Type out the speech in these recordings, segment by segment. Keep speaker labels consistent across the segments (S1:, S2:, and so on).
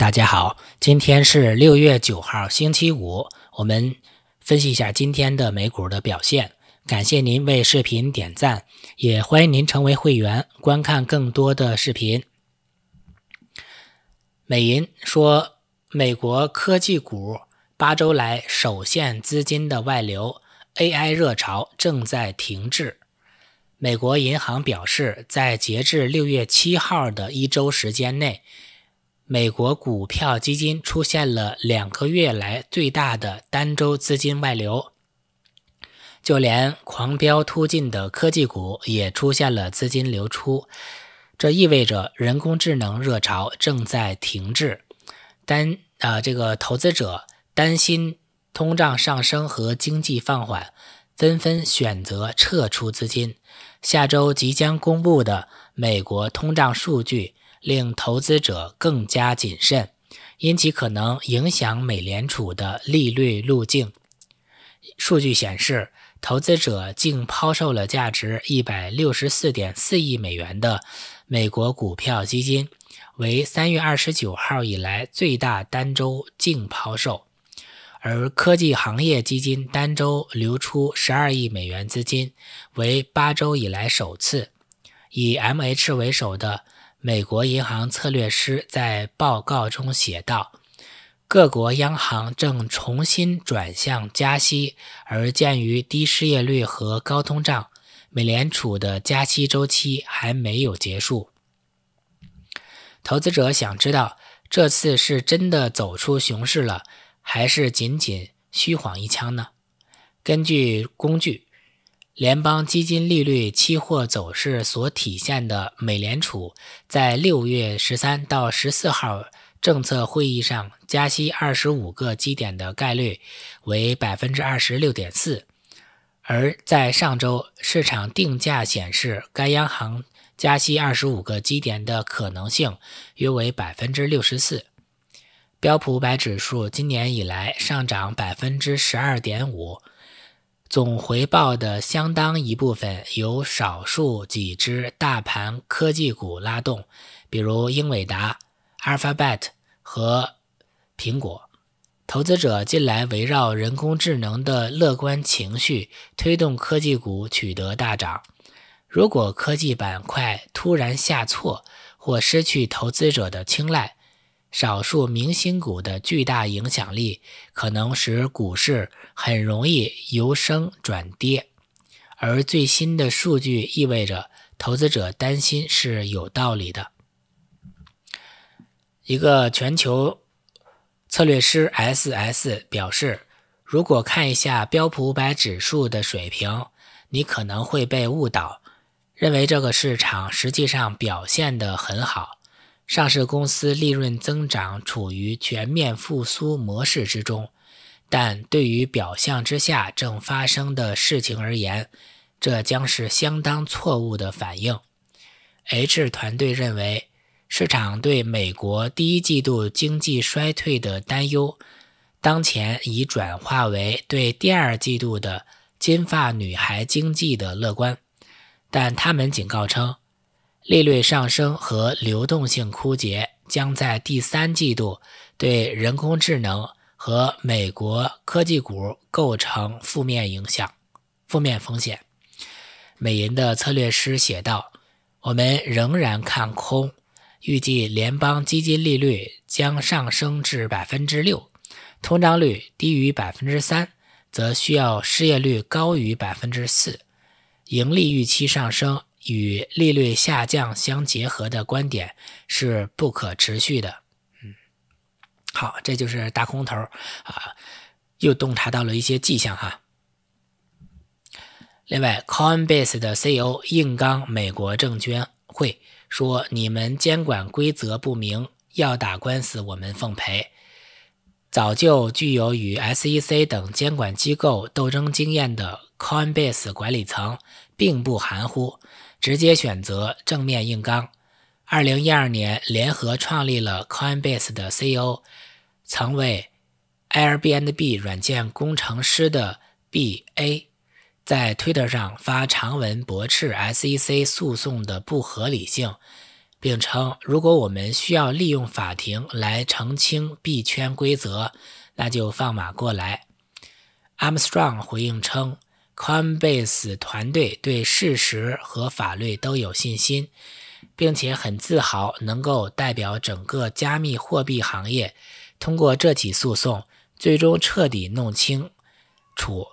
S1: 大家好，今天是六月九号，星期五。我们分析一下今天的美股的表现。感谢您为视频点赞，也欢迎您成为会员，观看更多的视频。美银说，美国科技股八周来首现资金的外流，AI 热潮正在停滞。美国银行表示，在截至六月七号的一周时间内。美国股票基金出现了两个月来最大的单周资金外流，就连狂飙突进的科技股也出现了资金流出，这意味着人工智能热潮正在停滞。担啊，这个投资者担心通胀上升和经济放缓，纷纷选择撤出资金。下周即将公布的美国通胀数据。令投资者更加谨慎，因其可能影响美联储的利率路径。数据显示，投资者净抛售了价值一百六十四点四亿美元的美国股票基金，为三月二十九号以来最大单周净抛售。而科技行业基金单周流出十二亿美元资金，为八周以来首次。以 M H 为首的。美国银行策略师在报告中写道：“各国央行正重新转向加息，而鉴于低失业率和高通胀，美联储的加息周期还没有结束。”投资者想知道，这次是真的走出熊市了，还是仅仅虚晃一枪呢？根据工具。联邦基金利率期货走势所体现的美联储在六月十三到十四号政策会议上加息二十五个基点的概率为百分之二十六点四，而在上周市场定价显示该央行加息二十五个基点的可能性约为百分之六十四。标普百指数今年以来上涨百分之十二点五。总回报的相当一部分由少数几只大盘科技股拉动，比如英伟达、Alphabet 和苹果。投资者近来围绕人工智能的乐观情绪推动科技股取得大涨。如果科技板块突然下挫或失去投资者的青睐，少数明星股的巨大影响力，可能使股市很容易由升转跌，而最新的数据意味着投资者担心是有道理的。一个全球策略师 S.S 表示：“如果看一下标普五百指数的水平，你可能会被误导，认为这个市场实际上表现得很好。”上市公司利润增长处于全面复苏模式之中，但对于表象之下正发生的事情而言，这将是相当错误的反应。H 团队认为，市场对美国第一季度经济衰退的担忧，当前已转化为对第二季度的“金发女孩”经济的乐观，但他们警告称。利率上升和流动性枯竭将在第三季度对人工智能和美国科技股构成负面影响、负面风险。美银的策略师写道：“我们仍然看空，预计联邦基金利率将上升至6%，通胀率低于3%，则需要失业率高于4%，盈利预期上升。”与利率下降相结合的观点是不可持续的。嗯，好，这就是大空头啊，又洞察到了一些迹象哈。另外，Coinbase 的 CEO 硬刚美国证监会，说你们监管规则不明，要打官司我们奉陪。早就具有与 SEC 等监管机构斗争经验的 Coinbase 管理层并不含糊。直接选择正面硬刚。2012年，联合创立了 Coinbase 的 CEO，曾为 Airbnb 软件工程师的 BA，在 Twitter 上发长文驳斥 SEC 诉讼的不合理性，并称：“如果我们需要利用法庭来澄清币圈规则，那就放马过来。” Armstrong 回应称。c i m b a s e 团队对事实和法律都有信心，并且很自豪能够代表整个加密货币行业，通过这起诉讼，最终彻底弄清楚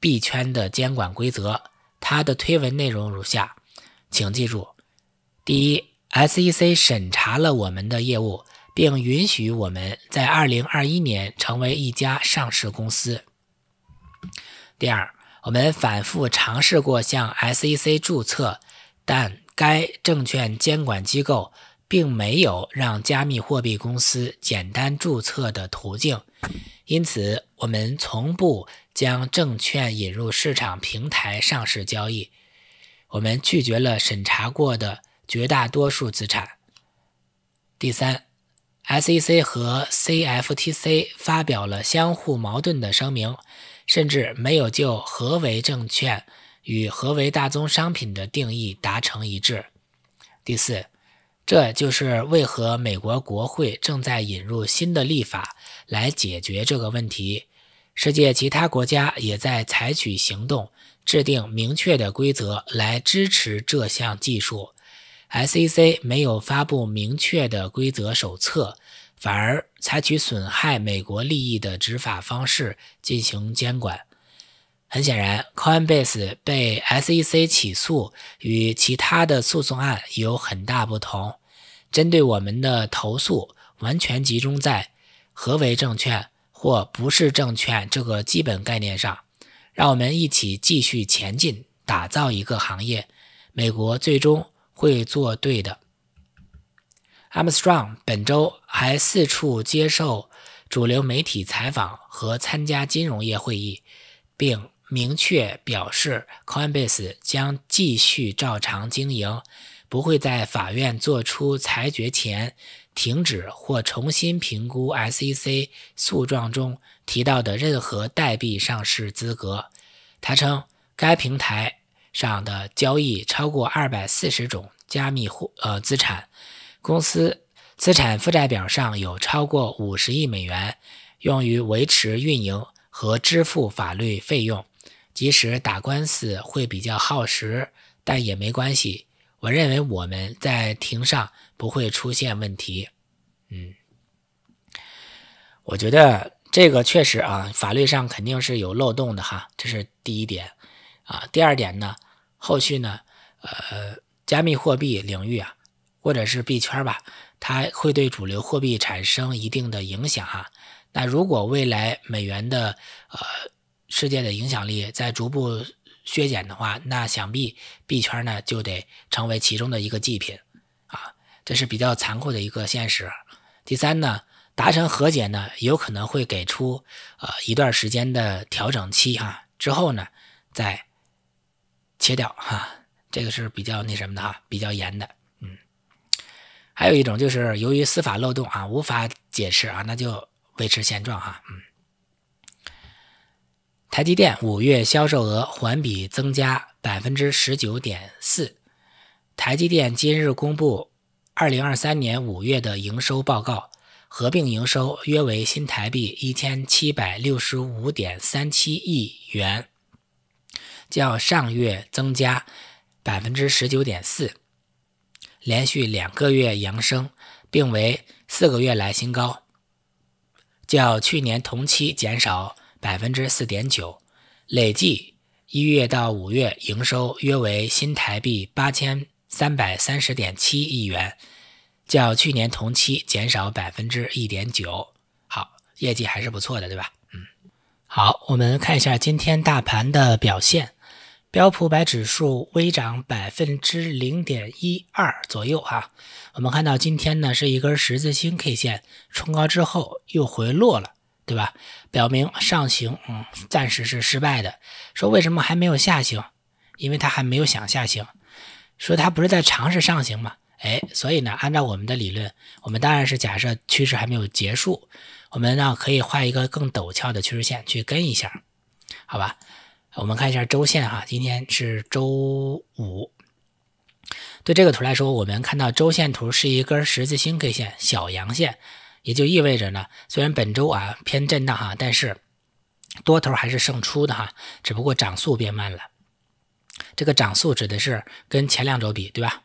S1: 币圈的监管规则。他的推文内容如下，请记住：第一，SEC 审查了我们的业务，并允许我们在2021年成为一家上市公司；第二。我们反复尝试过向 SEC 注册，但该证券监管机构并没有让加密货币公司简单注册的途径。因此，我们从不将证券引入市场平台上市交易。我们拒绝了审查过的绝大多数资产。第三，SEC 和 CFTC 发表了相互矛盾的声明。甚至没有就何为证券与何为大宗商品的定义达成一致。第四，这就是为何美国国会正在引入新的立法来解决这个问题。世界其他国家也在采取行动，制定明确的规则来支持这项技术。SEC 没有发布明确的规则手册。反而采取损害美国利益的执法方式进行监管。很显然，Coinbase 被 SEC 起诉与其他的诉讼案有很大不同。针对我们的投诉，完全集中在何为证券或不是证券这个基本概念上。让我们一起继续前进，打造一个行业，美国最终会做对的。Armstrong 本周还四处接受主流媒体采访和参加金融业会议，并明确表示 Coinbase 将继续照常经营，不会在法院作出裁决前停止或重新评估 SEC 诉状中提到的任何代币上市资格。他称，该平台上的交易超过二百四十种加密货呃资产。公司资产负债表上有超过五十亿美元用于维持运营和支付法律费用，即使打官司会比较耗时，但也没关系。我认为我们在庭上不会出现问题。嗯，我觉得这个确实啊，法律上肯定是有漏洞的哈，这是第一点啊。第二点呢，后续呢，呃，加密货币领域啊。或者是币圈吧，它会对主流货币产生一定的影响哈。那如果未来美元的呃世界的影响力在逐步削减的话，那想必币圈呢就得成为其中的一个祭品啊，这是比较残酷的一个现实。第三呢，达成和解呢，有可能会给出呃一段时间的调整期哈，之后呢再切掉哈，这个是比较那什么的哈，比较严的。还有一种就是由于司法漏洞啊，无法解释啊，那就维持现状哈。嗯，台积电五月销售额环比增加百分之十九点四。台积电今日公布二零二三年五月的营收报告，合并营收约为新台币一千七百六十五点三七亿元，较上月增加百分之十九点四。连续两个月扬升，并为四个月来新高，较去年同期减少百分之四点九，累计一月到五月营收约为新台币八千三百三十点七亿元，较去年同期减少百分之一点九。好，业绩还是不错的，对吧？嗯，好，我们看一下今天大盘的表现。标普百指数微涨百分之零点一二左右哈，我们看到今天呢是一根十字星 K 线，冲高之后又回落了，对吧？表明上行嗯暂时是失败的。说为什么还没有下行？因为它还没有想下行。说它不是在尝试上行嘛？哎，所以呢，按照我们的理论，我们当然是假设趋势还没有结束，我们呢可以画一个更陡峭的趋势线去跟一下，好吧？我们看一下周线哈，今天是周五。对这个图来说，我们看到周线图是一根十字星 K 线，小阳线，也就意味着呢，虽然本周啊偏震荡哈，但是多头还是胜出的哈，只不过涨速变慢了。这个涨速指的是跟前两周比，对吧？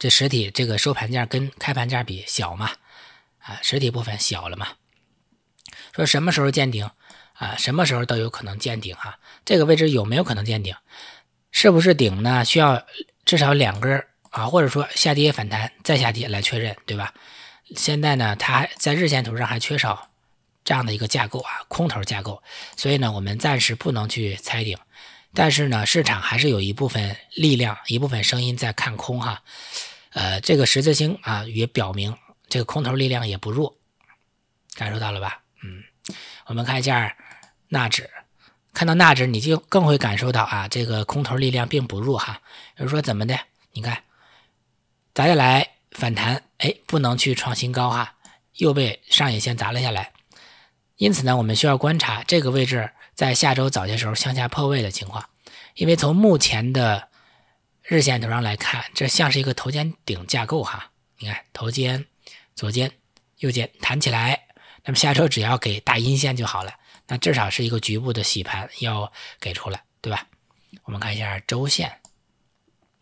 S1: 这实体这个收盘价跟开盘价比小嘛，啊，实体部分小了嘛。说什么时候见顶？啊，什么时候都有可能见顶哈？这个位置有没有可能见顶？是不是顶呢？需要至少两根儿啊，或者说下跌反弹再下跌来确认，对吧？现在呢，它还在日线图上还缺少这样的一个架构啊，空头架构，所以呢，我们暂时不能去猜顶。但是呢，市场还是有一部分力量，一部分声音在看空哈。呃，这个十字星啊，也表明这个空头力量也不弱，感受到了吧？嗯，我们看一下。纳指，看到纳指，你就更会感受到啊，这个空头力量并不弱哈。比如说怎么的，你看砸下来反弹，哎，不能去创新高哈，又被上影线砸了下来。因此呢，我们需要观察这个位置在下周早些时候向下破位的情况，因为从目前的日线图上来看，这像是一个头肩顶架构哈。你看头肩左肩右肩弹起来，那么下周只要给大阴线就好了。那至少是一个局部的洗盘，要给出来，对吧？我们看一下周线，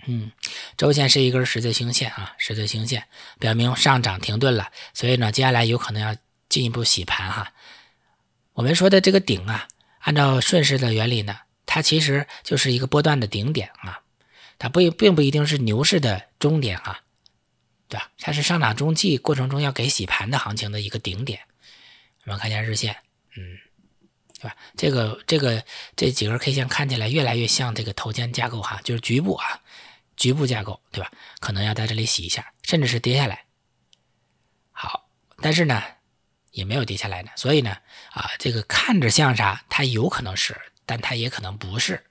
S1: 嗯，周线是一根十字星线啊，十字星线表明上涨停顿了，所以呢，接下来有可能要进一步洗盘哈。我们说的这个顶啊，按照顺势的原理呢，它其实就是一个波段的顶点啊，它不并不一定是牛市的终点啊，对吧？它是上涨中继过程中要给洗盘的行情的一个顶点。我们看一下日线，嗯。对吧？这个这个这几根 K 线看起来越来越像这个头肩架构哈，就是局部啊，局部架构，对吧？可能要在这里洗一下，甚至是跌下来。好，但是呢，也没有跌下来呢，所以呢，啊，这个看着像啥？它有可能是，但它也可能不是，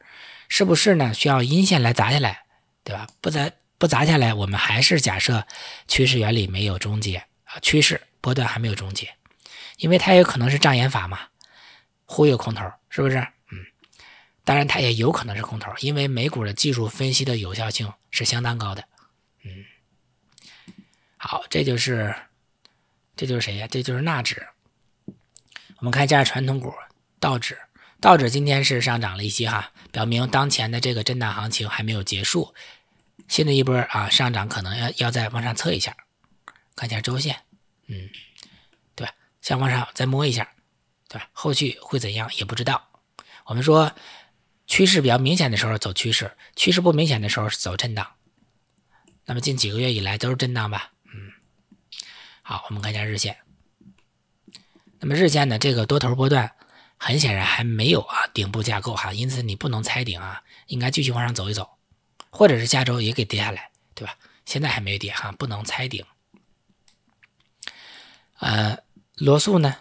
S1: 是不是呢？需要阴线来砸下来，对吧？不砸不砸下来，我们还是假设趋势原理没有终结啊，趋势波段还没有终结，因为它也可能是障眼法嘛。忽悠空头是不是？嗯，当然，它也有可能是空头，因为美股的技术分析的有效性是相当高的。嗯，好，这就是，这就是谁呀？这就是纳指。我们看一下传统股，道指，道指今天是上涨了一些哈，表明当前的这个震荡行情还没有结束，新的一波啊上涨可能要要再往上测一下，看一下周线，嗯，对吧？想往上再摸一下。对吧？后续会怎样也不知道。我们说，趋势比较明显的时候走趋势，趋势不明显的时候走震荡。那么近几个月以来都是震荡吧？嗯。好，我们看一下日线。那么日线呢？这个多头波段很显然还没有啊顶部架构哈，因此你不能猜顶啊，应该继续往上走一走，或者是下周也给跌下来，对吧？现在还没有跌哈，不能猜顶。呃，罗素呢？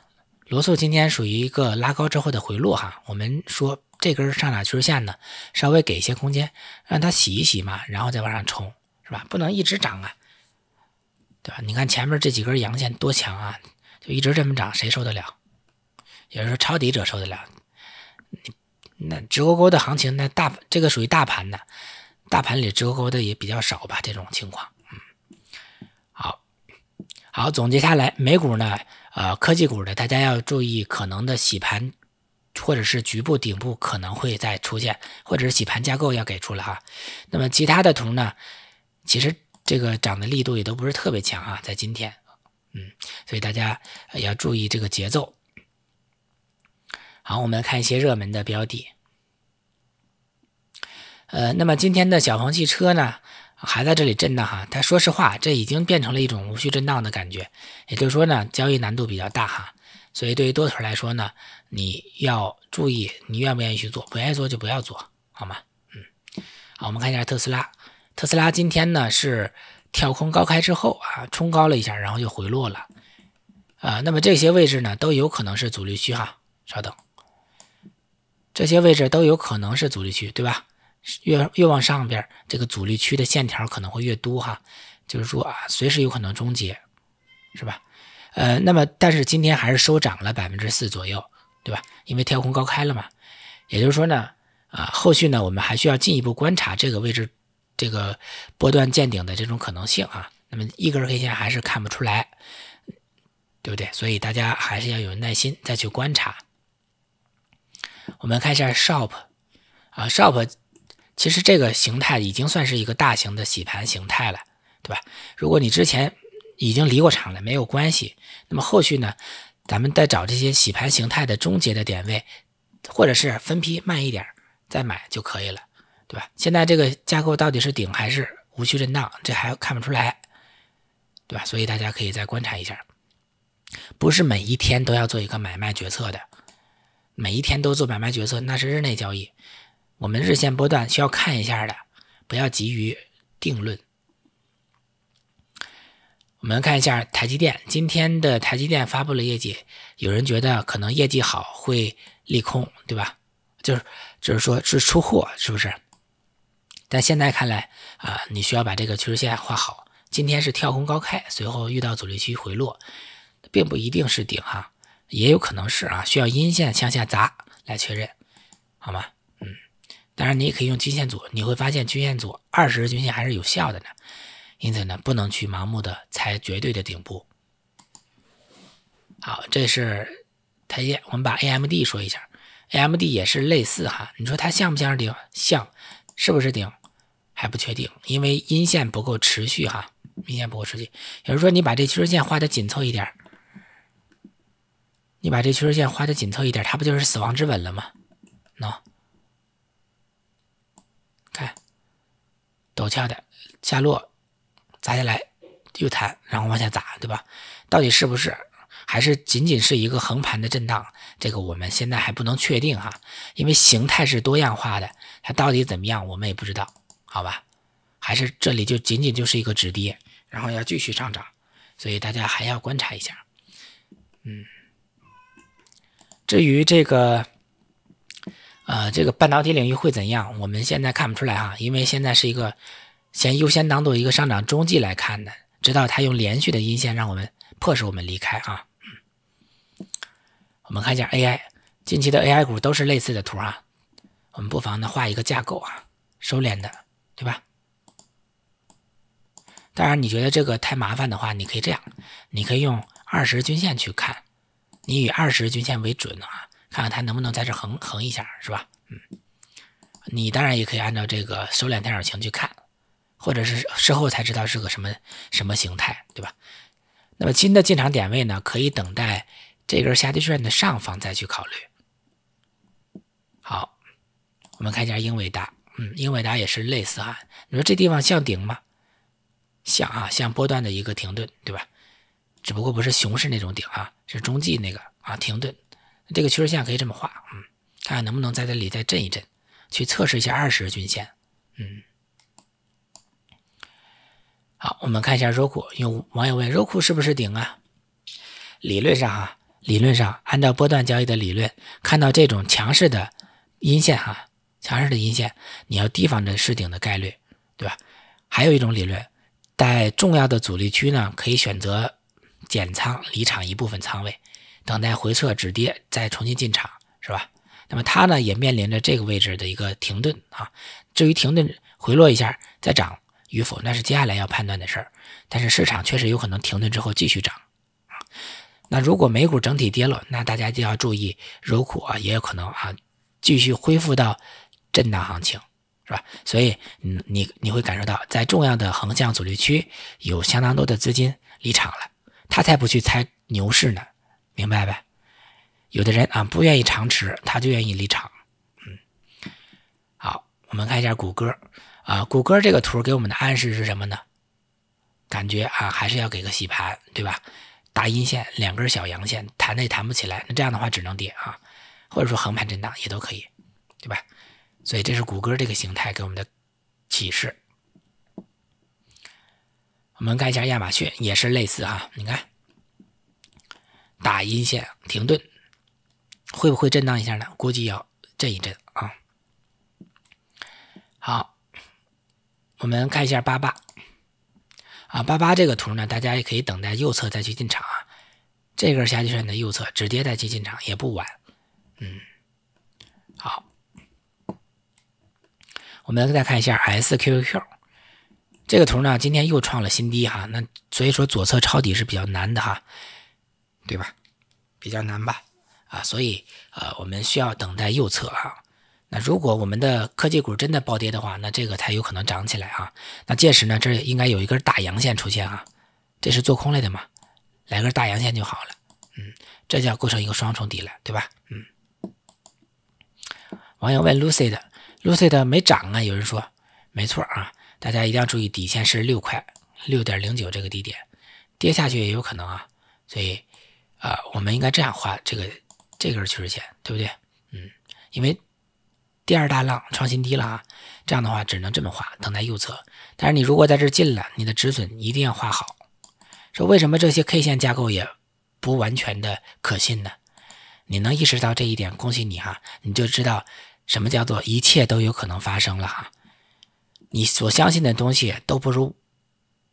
S1: 罗素今天属于一个拉高之后的回落哈，我们说这根上涨趋势线呢，稍微给一些空间，让它洗一洗嘛，然后再往上冲，是吧？不能一直涨啊，对吧？你看前面这几根阳线多强啊，就一直这么涨，谁受得了？也就是说，抄底者受得了？你那直勾勾的行情，那大这个属于大盘的，大盘里直勾勾的也比较少吧？这种情况，嗯，好，好，总结下来，美股呢？呃，科技股的大家要注意，可能的洗盘，或者是局部顶部可能会再出现，或者是洗盘架构要给出了哈。那么其他的图呢，其实这个涨的力度也都不是特别强啊，在今天，嗯，所以大家要注意这个节奏。好，我们来看一些热门的标的。呃，那么今天的小鹏汽车呢？还在这里震荡哈，但说实话，这已经变成了一种无序震荡的感觉，也就是说呢，交易难度比较大哈，所以对于多头来说呢，你要注意你愿不愿意去做，不愿意做就不要做好吗？嗯，好，我们看一下特斯拉，特斯拉今天呢是跳空高开之后啊，冲高了一下，然后就回落了，啊，那么这些位置呢都有可能是阻力区哈，稍等，这些位置都有可能是阻力区对吧？越越往上边，这个阻力区的线条可能会越多哈，就是说啊，随时有可能终结，是吧？呃，那么但是今天还是收涨了百分之四左右，对吧？因为跳空高开了嘛，也就是说呢，啊，后续呢，我们还需要进一步观察这个位置，这个波段见顶的这种可能性啊。那么一根黑线还是看不出来，对不对？所以大家还是要有耐心再去观察。我们看一下 Shop，啊，Shop。其实这个形态已经算是一个大型的洗盘形态了，对吧？如果你之前已经离过场了，没有关系。那么后续呢，咱们再找这些洗盘形态的终结的点位，或者是分批慢一点再买就可以了，对吧？现在这个架构到底是顶还是无序震荡，这还看不出来，对吧？所以大家可以再观察一下，不是每一天都要做一个买卖决策的，每一天都做买卖决策那是日内交易。我们日线波段需要看一下的，不要急于定论。我们看一下台积电，今天的台积电发布了业绩，有人觉得可能业绩好会利空，对吧？就是就是说是出货，是不是？但现在看来啊，你需要把这个趋势线画好。今天是跳空高开，随后遇到阻力区回落，并不一定是顶哈，也有可能是啊，需要阴线向下砸来确认，好吗？当然，你也可以用均线组，你会发现均线组二十日均线还是有效的呢。因此呢，不能去盲目的猜绝对的顶部。好，这是台阶，我们把 AMD 说一下，AMD 也是类似哈，你说它像不像是顶？像，是不是顶？还不确定，因为阴线不够持续哈，阴线不够持续。也就是说，你把这趋势线画的紧凑一点，你把这趋势线画的紧凑一点，它不就是死亡之吻了吗？喏。陡峭的下落，砸下来又弹，然后往下砸，对吧？到底是不是还是仅仅是一个横盘的震荡？这个我们现在还不能确定哈，因为形态是多样化的，它到底怎么样我们也不知道，好吧？还是这里就仅仅就是一个止跌，然后要继续上涨，所以大家还要观察一下，嗯。至于这个。呃，这个半导体领域会怎样？我们现在看不出来哈，因为现在是一个先优先当做一个上涨中继来看的，直到它用连续的阴线让我们迫使我们离开啊。我们看一下 AI，近期的 AI 股都是类似的图啊。我们不妨呢画一个架构啊，收敛的，对吧？当然，你觉得这个太麻烦的话，你可以这样，你可以用二十均线去看，你以二十均线为准啊。看看它能不能在这横横一下，是吧？嗯，你当然也可以按照这个收敛三角形去看，或者是事后才知道是个什么什么形态，对吧？那么金的进场点位呢，可以等待这根下跌线的上方再去考虑。好，我们看一下英伟达，嗯，英伟达也是类似哈，你说这地方像顶吗？像啊，像波段的一个停顿，对吧？只不过不是熊市那种顶啊，是中继那个啊停顿。这个趋势线可以这么画，嗯，看看能不能在这里再震一震，去测试一下二十日均线，嗯，好，我们看一下 Roku，有网友问 Roku 是不是顶啊？理论上哈，理论上按照波段交易的理论，看到这种强势的阴线哈，强势的阴线，你要提防着是顶的概率，对吧？还有一种理论，在重要的阻力区呢，可以选择减仓离场一部分仓位。等待回撤止跌，再重新进场，是吧？那么它呢，也面临着这个位置的一个停顿啊。至于停顿回落一下再涨与否，那是接下来要判断的事儿。但是市场确实有可能停顿之后继续涨啊。那如果美股整体跌落，那大家就要注意，如果啊，也有可能啊，继续恢复到震荡行情，是吧？所以嗯，你你会感受到，在重要的横向阻力区，有相当多的资金离场了，他才不去猜牛市呢。明白呗？有的人啊不愿意长持，他就愿意离场。嗯，好，我们看一下谷歌啊，谷歌这个图给我们的暗示是什么呢？感觉啊还是要给个洗盘，对吧？大阴线，两根小阳线，弹也弹不起来，那这样的话只能跌啊，或者说横盘震荡也都可以，对吧？所以这是谷歌这个形态给我们的启示。我们看一下亚马逊，也是类似哈，你看。打阴线停顿，会不会震荡一下呢？估计要震一震啊。好，我们看一下八八啊，八八这个图呢，大家也可以等待右侧再去进场啊。这根下就线的右侧，直接再去进场也不晚。嗯，好，我们再看一下 SQQ 这个图呢，今天又创了新低哈，那所以说左侧抄底是比较难的哈。对吧？比较难吧，啊，所以呃，我们需要等待右侧啊。那如果我们的科技股真的暴跌的话，那这个才有可能涨起来啊。那届时呢，这应该有一根大阳线出现啊，这是做空类的嘛？来根大阳线就好了，嗯，这叫构成一个双重底了，对吧？嗯。网友问 Lucid，Lucid 没涨啊？有人说，没错啊，大家一定要注意底线是六块六点零九这个低点，跌下去也有可能啊，所以。啊，我们应该这样画，这个这根趋势线，对不对？嗯，因为第二大浪创新低了啊，这样的话只能这么画，等待右侧。但是你如果在这进了，你的止损一定要画好。说为什么这些 K 线架构也不完全的可信呢？你能意识到这一点，恭喜你哈，你就知道什么叫做一切都有可能发生了哈。你所相信的东西都不如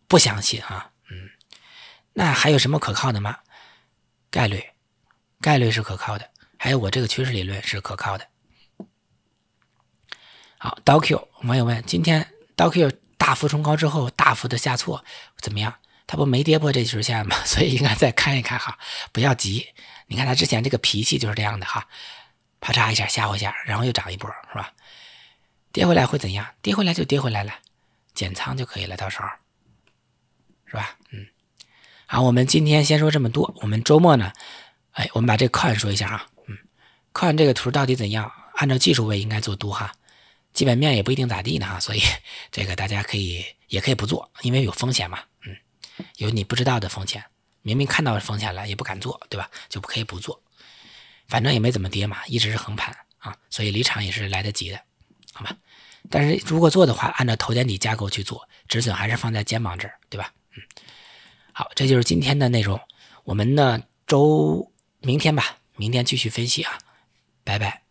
S1: 不相信啊，嗯，那还有什么可靠的吗？概率，概率是可靠的。还有我这个趋势理论是可靠的。好，刀 Q 网友们，今天刀 Q 大幅冲高之后大幅的下挫，怎么样？它不没跌破这趋势线吗？所以应该再看一看哈，不要急。你看它之前这个脾气就是这样的哈，啪嚓一下吓唬一下，然后又涨一波，是吧？跌回来会怎样？跌回来就跌回来了，减仓就可以了，到时候，是吧？嗯。啊，我们今天先说这么多。我们周末呢，哎，我们把这个看说一下啊。嗯，看这个图到底怎样？按照技术位应该做多哈，基本面也不一定咋地呢哈，所以这个大家可以也可以不做，因为有风险嘛。嗯，有你不知道的风险，明明看到风险了也不敢做，对吧？就不可以不做，反正也没怎么跌嘛，一直是横盘啊，所以离场也是来得及的，好吧？但是如果做的话，按照头肩底架构去做，止损还是放在肩膀这儿，对吧？嗯。好，这就是今天的内容。我们呢，周明天吧，明天继续分析啊，拜拜。